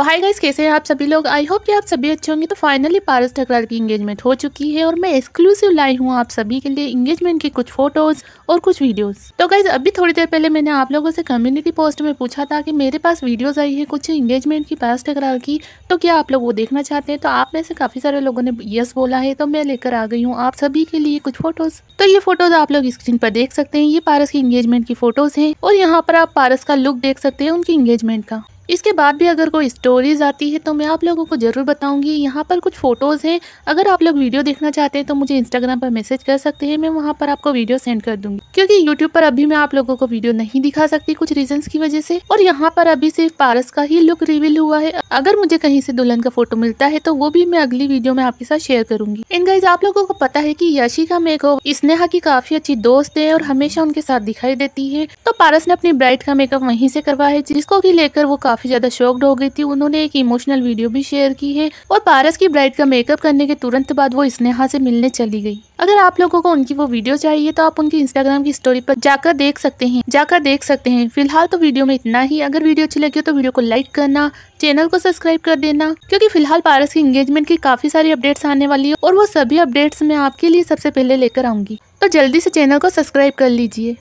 तो hi guys कैसे हैं आप सभी लोग आई होप कि आप सभी अच्छे होंगे तो फाइनली पारस ठकराल की इंगेजमेंट हो चुकी है और मैं एक्सक्लूसिव लाई हूँ आप सभी के लिए इंगेजमेंट की कुछ फोटोज और कुछ वीडियोस तो गाइस अभी थोड़ी देर पहले मैंने आप लोगों से कम्युनिटी पोस्ट में पूछा था कि मेरे पास वीडियोज आई है कुछ इंगेजमेंट की पारस ठकराल की तो क्या आप लोग वो देखना चाहते हैं तो आप में से काफी सारे लोगों ने यस बोला है तो मैं लेकर आ गई हूँ आप सभी के लिए कुछ फोटोज तो ये फोटोज आप लोग स्क्रीन पर देख सकते हैं ये पारस की इंगेजमेंट की फोटोज है और यहाँ पर आप पारस का लुक देख सकते हैं उनकी इंगेजमेंट का इसके बाद भी अगर कोई स्टोरीज़ आती है तो मैं आप लोगों को ज़रूर बताऊंगी यहाँ पर कुछ फ़ोटोज़ हैं अगर आप लोग वीडियो देखना चाहते हैं तो मुझे इंस्टाग्राम पर मैसेज कर सकते हैं मैं वहाँ पर आपको वीडियो सेंड कर दूंगी क्योंकि यूट्यूब पर अभी मैं आप लोगों को वीडियो नहीं दिखा सकती कुछ रीजन की वजह से और यहाँ पर अभी सिर्फ पारस का ही लुक रिविल हुआ है अगर मुझे कहीं से दुल्हन का फोटो मिलता है तो वो भी मैं अगली वीडियो में आपके साथ शेयर करूंगी इन गाइज आप लोगों को पता है की का मेक ओवर स्नेहा की काफी अच्छी दोस्त है और हमेशा उनके साथ दिखाई देती है तो पारस ने अपनी ब्राइट का मेकअप वहीं से करवाया है जिसको की लेकर वो काफी काफ़ी ज़्यादा शॉक्ड हो गई थी उन्होंने एक इमोशनल वीडियो भी शेयर की है और पारस की ब्राइड का मेकअप करने के तुरंत बाद वो स्नेहा से मिलने चली गई अगर आप लोगों को उनकी वो वीडियो चाहिए तो आप उनकी इंस्टाग्राम की स्टोरी पर जाकर देख सकते हैं जाकर देख सकते हैं फिलहाल तो वीडियो में इतना ही अगर वीडियो अच्छी लगी हो तो वीडियो को लाइक करना चैनल को सब्सक्राइब कर देना क्योंकि फिलहाल पारस की इंगेजमेंट की काफी सारी अपडेट्स आने वाली है और वो सभी अपडेट्स मैं आपके लिए सबसे पहले लेकर आऊंगी तो जल्दी से चैनल को सब्सक्राइब कर लीजिए